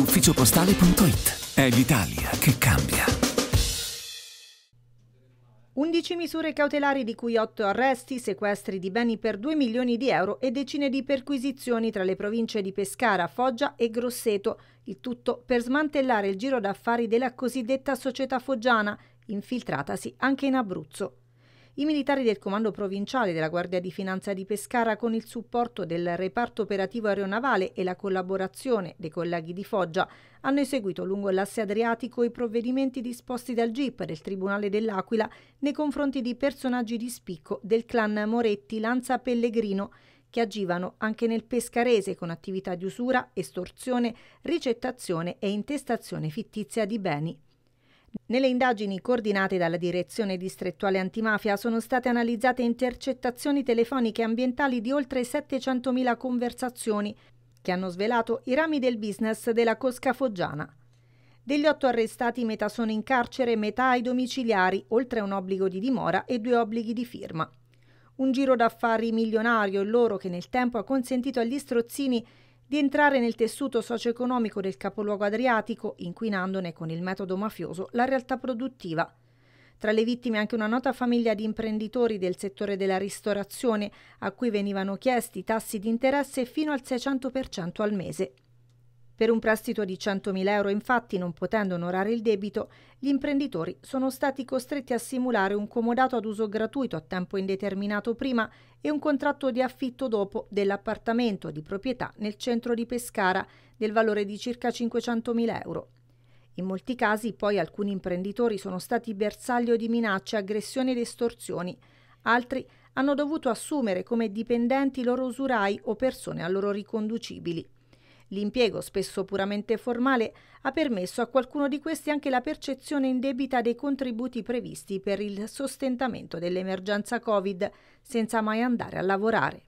ufficiopostale.it. È l'Italia che cambia. 11 misure cautelari di cui 8 arresti, sequestri di beni per 2 milioni di euro e decine di perquisizioni tra le province di Pescara, Foggia e Grosseto, il tutto per smantellare il giro d'affari della cosiddetta società foggiana, infiltratasi anche in Abruzzo. I militari del Comando Provinciale della Guardia di Finanza di Pescara con il supporto del reparto operativo aeronavale e la collaborazione dei colleghi di Foggia hanno eseguito lungo l'asse adriatico i provvedimenti disposti dal GIP del Tribunale dell'Aquila nei confronti di personaggi di spicco del clan Moretti Lanza Pellegrino che agivano anche nel pescarese con attività di usura, estorsione, ricettazione e intestazione fittizia di beni. Nelle indagini coordinate dalla Direzione Distrettuale Antimafia sono state analizzate intercettazioni telefoniche ambientali di oltre 700.000 conversazioni che hanno svelato i rami del business della Cosca Foggiana. Degli otto arrestati metà sono in carcere, metà ai domiciliari, oltre a un obbligo di dimora e due obblighi di firma. Un giro d'affari milionario, il loro, che nel tempo ha consentito agli strozzini di entrare nel tessuto socio-economico del capoluogo adriatico, inquinandone con il metodo mafioso la realtà produttiva. Tra le vittime anche una nota famiglia di imprenditori del settore della ristorazione, a cui venivano chiesti tassi di interesse fino al 600% al mese. Per un prestito di 100.000 euro, infatti, non potendo onorare il debito, gli imprenditori sono stati costretti a simulare un comodato ad uso gratuito a tempo indeterminato prima e un contratto di affitto dopo dell'appartamento di proprietà nel centro di Pescara del valore di circa 500.000 euro. In molti casi poi alcuni imprenditori sono stati bersaglio di minacce, aggressioni ed estorsioni, altri hanno dovuto assumere come dipendenti loro usurai o persone a loro riconducibili. L'impiego, spesso puramente formale, ha permesso a qualcuno di questi anche la percezione indebita dei contributi previsti per il sostentamento dell'emergenza Covid, senza mai andare a lavorare.